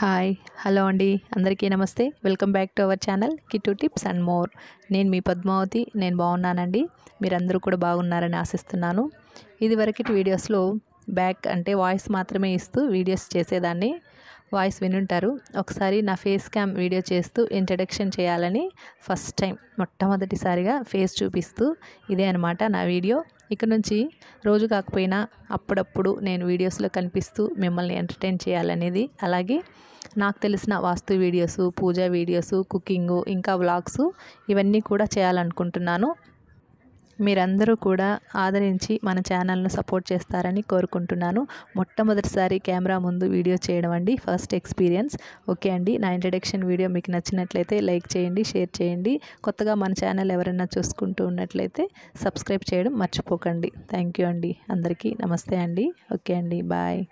hi hello అండి అందరికీ నమస్తే welcome back to our channel Kittu tips and more నేను మీ పద్మావతి నేను బాగున్నానండి మీరందరూ కూడా బాగున్నారని ఆశిస్తున్నాను ఇదివరకటి వీడియోస్లో బ్యాక్ అంటే వాయిస్ మాత్రమే ఇస్తూ వీడియోస్ చేసేదాన్ని వాయిస్ వినుంటారు ఒకసారి నా ఫేస్ క్యామ్ వీడియో చేస్తూ ఇంట్రడక్షన్ చేయాలని ఫస్ట్ టైం మొట్టమొదటిసారిగా ఫేస్ చూపిస్తూ ఇదే అనమాట నా వీడియో ఇక నుంచి రోజు కాకపోయినా అప్పుడప్పుడు నేను వీడియోస్లో కనిపిస్తూ మిమ్మల్ని ఎంటర్టైన్ చేయాలనేది అలాగే నాకు తెలిసిన వాస్తు వీడియోసు పూజా వీడియోసు కుకింగు ఇంకా వ్లాగ్స్ ఇవన్నీ కూడా చేయాలనుకుంటున్నాను మీరందరూ కూడా ఆదరించి మన ఛానల్ను సపోర్ట్ చేస్తారని కోరుకుంటున్నాను మొట్టమొదటిసారి కెమెరా ముందు వీడియో చేయడం అండి ఫస్ట్ ఎక్స్పీరియన్స్ ఓకే అండి నా ఇంట్రడక్షన్ వీడియో మీకు నచ్చినట్లయితే లైక్ చేయండి షేర్ చేయండి కొత్తగా మన ఛానల్ ఎవరైనా చూసుకుంటూ ఉన్నట్లయితే సబ్స్క్రైబ్ చేయడం మర్చిపోకండి థ్యాంక్ యూ అండి అందరికీ నమస్తే అండి ఓకే అండి బాయ్